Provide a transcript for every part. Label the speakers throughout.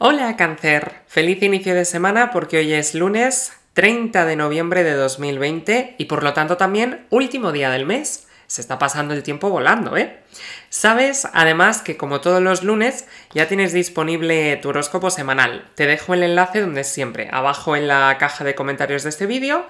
Speaker 1: Hola cáncer, feliz inicio de semana porque hoy es lunes 30 de noviembre de 2020 y por lo tanto también último día del mes. Se está pasando el tiempo volando, ¿eh? Sabes, además, que como todos los lunes ya tienes disponible tu horóscopo semanal. Te dejo el enlace donde siempre, abajo en la caja de comentarios de este vídeo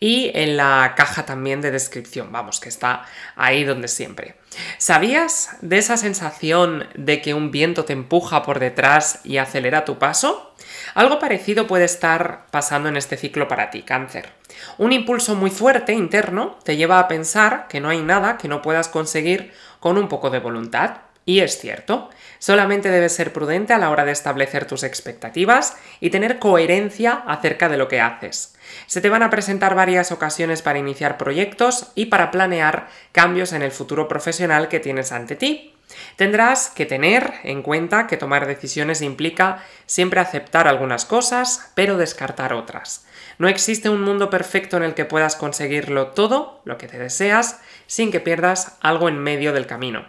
Speaker 1: y en la caja también de descripción, vamos, que está ahí donde siempre. ¿Sabías de esa sensación de que un viento te empuja por detrás y acelera tu paso? Algo parecido puede estar pasando en este ciclo para ti, cáncer. Un impulso muy fuerte interno te lleva a pensar que no hay nada que no puedas conseguir con un poco de voluntad, y es cierto, solamente debes ser prudente a la hora de establecer tus expectativas y tener coherencia acerca de lo que haces. Se te van a presentar varias ocasiones para iniciar proyectos y para planear cambios en el futuro profesional que tienes ante ti. Tendrás que tener en cuenta que tomar decisiones implica siempre aceptar algunas cosas, pero descartar otras. No existe un mundo perfecto en el que puedas conseguirlo todo, lo que te deseas, sin que pierdas algo en medio del camino.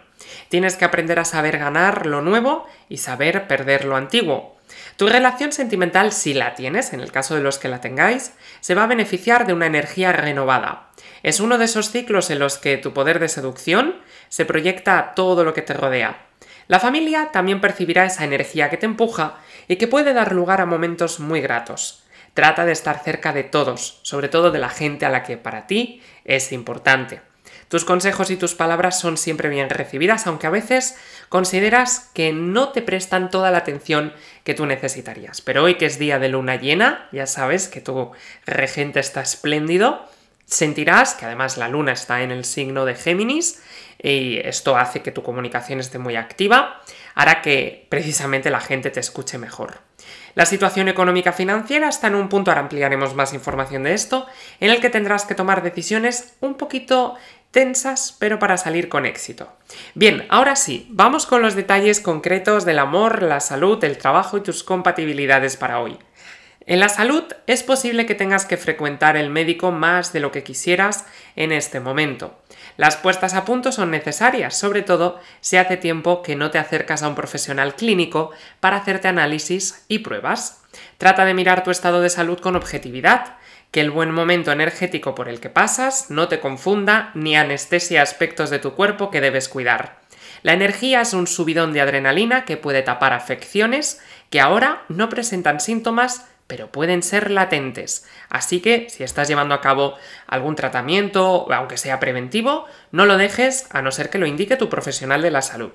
Speaker 1: Tienes que aprender a saber ganar lo nuevo y saber perder lo antiguo. Tu relación sentimental, si la tienes, en el caso de los que la tengáis, se va a beneficiar de una energía renovada. Es uno de esos ciclos en los que tu poder de seducción se proyecta a todo lo que te rodea. La familia también percibirá esa energía que te empuja y que puede dar lugar a momentos muy gratos. Trata de estar cerca de todos, sobre todo de la gente a la que para ti es importante. Tus consejos y tus palabras son siempre bien recibidas, aunque a veces consideras que no te prestan toda la atención que tú necesitarías. Pero hoy que es día de luna llena, ya sabes que tu regente está espléndido, sentirás que además la luna está en el signo de Géminis y esto hace que tu comunicación esté muy activa, hará que precisamente la gente te escuche mejor. La situación económica financiera está en un punto, ahora ampliaremos más información de esto, en el que tendrás que tomar decisiones un poquito tensas, pero para salir con éxito. Bien, ahora sí, vamos con los detalles concretos del amor, la salud, el trabajo y tus compatibilidades para hoy. En la salud es posible que tengas que frecuentar el médico más de lo que quisieras en este momento. Las puestas a punto son necesarias, sobre todo si hace tiempo que no te acercas a un profesional clínico para hacerte análisis y pruebas. Trata de mirar tu estado de salud con objetividad, que el buen momento energético por el que pasas no te confunda ni anestesia aspectos de tu cuerpo que debes cuidar. La energía es un subidón de adrenalina que puede tapar afecciones que ahora no presentan síntomas pero pueden ser latentes. Así que si estás llevando a cabo algún tratamiento, aunque sea preventivo, no lo dejes a no ser que lo indique tu profesional de la salud.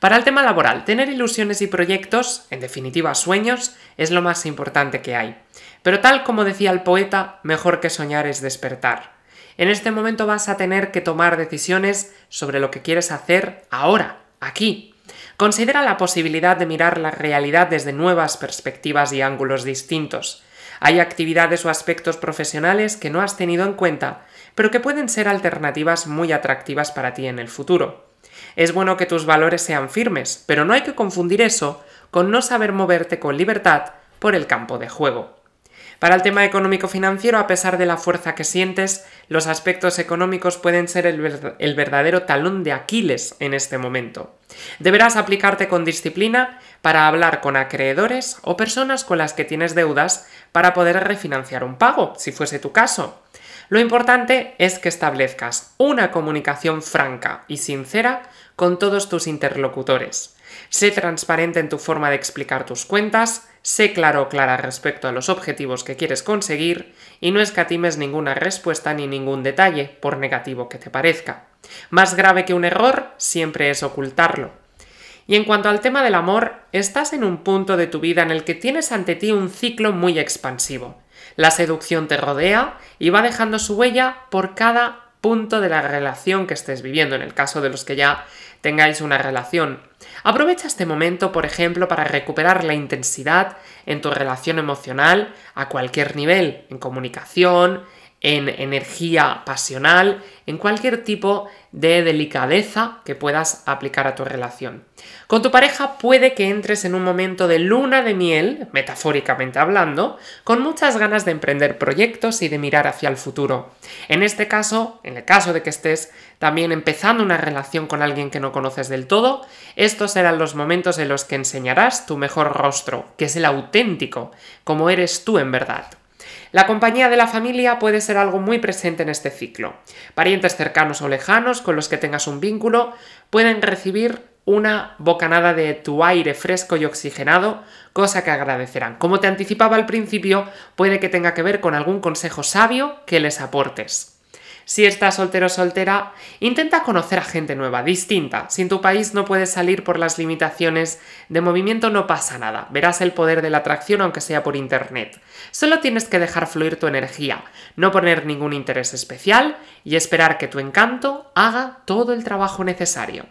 Speaker 1: Para el tema laboral, tener ilusiones y proyectos, en definitiva sueños, es lo más importante que hay. Pero tal como decía el poeta, mejor que soñar es despertar. En este momento vas a tener que tomar decisiones sobre lo que quieres hacer ahora, aquí, considera la posibilidad de mirar la realidad desde nuevas perspectivas y ángulos distintos. Hay actividades o aspectos profesionales que no has tenido en cuenta, pero que pueden ser alternativas muy atractivas para ti en el futuro. Es bueno que tus valores sean firmes, pero no hay que confundir eso con no saber moverte con libertad por el campo de juego. Para el tema económico-financiero, a pesar de la fuerza que sientes, los aspectos económicos pueden ser el, verdadero talón de Aquiles en este momento. Deberás aplicarte con disciplina para hablar con acreedores o personas con las que tienes deudas para poder refinanciar un pago, si fuese tu caso. Lo importante es que establezcas una comunicación franca y sincera con todos tus interlocutores. Sé transparente en tu forma de explicar tus cuentas, sé claro o clara respecto a los objetivos que quieres conseguir y no escatimes ninguna respuesta ni ningún detalle, por negativo que te parezca. Más grave que un error siempre es ocultarlo. Y en cuanto al tema del amor, estás en un punto de tu vida en el que tienes ante ti un ciclo muy expansivo. La seducción te rodea y va dejando su huella por cada punto de la relación que estés viviendo, en el caso de los que ya tengáis una relación. Aprovecha este momento, por ejemplo, para recuperar la intensidad en tu relación emocional a cualquier nivel, en comunicación, en energía pasional, en cualquier tipo de delicadeza que puedas aplicar a tu relación. Con tu pareja puede que entres en un momento de luna de miel, metafóricamente hablando, con muchas ganas de emprender proyectos y de mirar hacia el futuro. En este caso, en el caso de que estés también empezando una relación con alguien que no conoces del todo, estos serán los momentos en los que enseñarás tu mejor rostro, que es el auténtico, como eres tú en verdad. La compañía de la familia puede ser algo muy presente en este ciclo. Parientes cercanos o lejanos con los que tengas un vínculo pueden recibir una bocanada de tu aire fresco y oxigenado, cosa que agradecerán. Como te anticipaba al principio, puede que tenga que ver con algún consejo sabio que les aportes. Si estás soltero o soltera, intenta conocer a gente nueva, distinta. Si en tu país no puedes salir por las limitaciones de movimiento, no pasa nada. Verás el poder de la atracción aunque sea por internet. Solo tienes que dejar fluir tu energía, no poner ningún interés especial y esperar que tu encanto haga todo el trabajo necesario.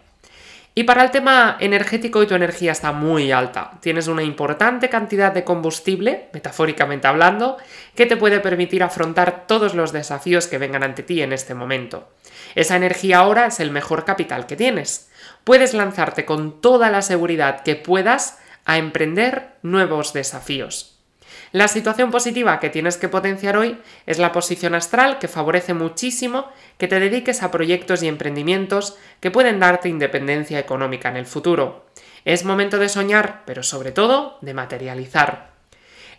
Speaker 1: Y para el tema energético, y tu energía está muy alta. Tienes una importante cantidad de combustible, metafóricamente hablando, que te puede permitir afrontar todos los desafíos que vengan ante ti en este momento. Esa energía ahora es el mejor capital que tienes. Puedes lanzarte con toda la seguridad que puedas a emprender nuevos desafíos. La situación positiva que tienes que potenciar hoy es la posición astral que favorece muchísimo que te dediques a proyectos y emprendimientos que pueden darte independencia económica en el futuro. Es momento de soñar, pero sobre todo de materializar.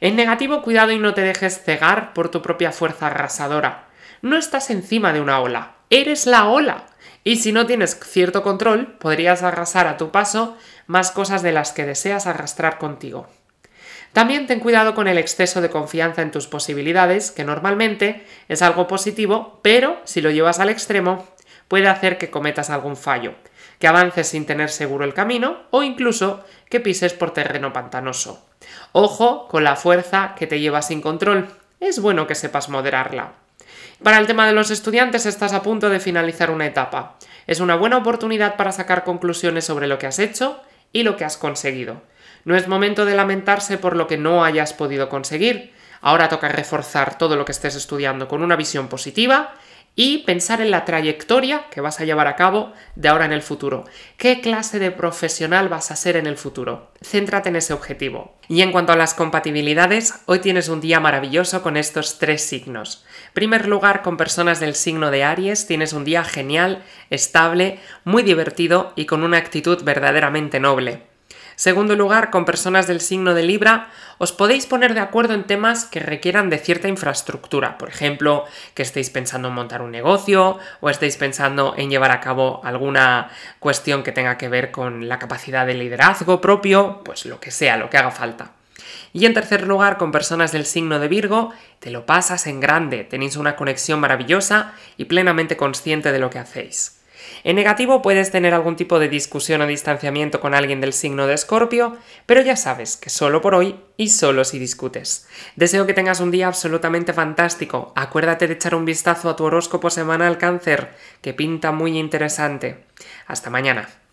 Speaker 1: En negativo, cuidado y no te dejes cegar por tu propia fuerza arrasadora. No estás encima de una ola, eres la ola. Y si no tienes cierto control, podrías arrasar a tu paso más cosas de las que deseas arrastrar contigo. También ten cuidado con el exceso de confianza en tus posibilidades, que normalmente es algo positivo, pero si lo llevas al extremo, puede hacer que cometas algún fallo, que avances sin tener seguro el camino o incluso que pises por terreno pantanoso. Ojo con la fuerza que te lleva sin control, es bueno que sepas moderarla. Para el tema de los estudiantes estás a punto de finalizar una etapa. Es una buena oportunidad para sacar conclusiones sobre lo que has hecho y lo que has conseguido. No es momento de lamentarse por lo que no hayas podido conseguir. Ahora toca reforzar todo lo que estés estudiando con una visión positiva y pensar en la trayectoria que vas a llevar a cabo de ahora en el futuro. ¿Qué clase de profesional vas a ser en el futuro? Céntrate en ese objetivo. Y en cuanto a las compatibilidades, hoy tienes un día maravilloso con estos tres signos. En primer lugar, con personas del signo de Aries, tienes un día genial, estable, muy divertido y con una actitud verdaderamente noble. Segundo lugar, con personas del signo de Libra, os podéis poner de acuerdo en temas que requieran de cierta infraestructura. Por ejemplo, que estéis pensando en montar un negocio o estéis pensando en llevar a cabo alguna cuestión que tenga que ver con la capacidad de liderazgo propio, pues lo que sea, lo que haga falta. Y en tercer lugar, con personas del signo de Virgo, te lo pasas en grande, tenéis una conexión maravillosa y plenamente consciente de lo que hacéis. En negativo puedes tener algún tipo de discusión o distanciamiento con alguien del signo de Escorpio, pero ya sabes que solo por hoy y solo si discutes. Deseo que tengas un día absolutamente fantástico. Acuérdate de echar un vistazo a tu horóscopo semanal cáncer, que pinta muy interesante. Hasta mañana.